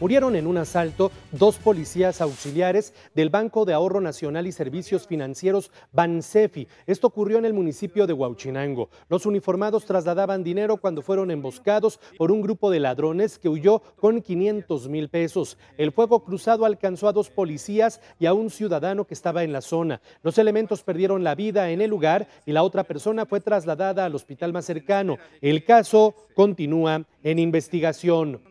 Murieron en un asalto dos policías auxiliares del Banco de Ahorro Nacional y Servicios Financieros Bansefi. Esto ocurrió en el municipio de Huauchinango. Los uniformados trasladaban dinero cuando fueron emboscados por un grupo de ladrones que huyó con 500 mil pesos. El fuego cruzado alcanzó a dos policías y a un ciudadano que estaba en la zona. Los elementos perdieron la vida en el lugar y la otra persona fue trasladada al hospital más cercano. El caso continúa en investigación.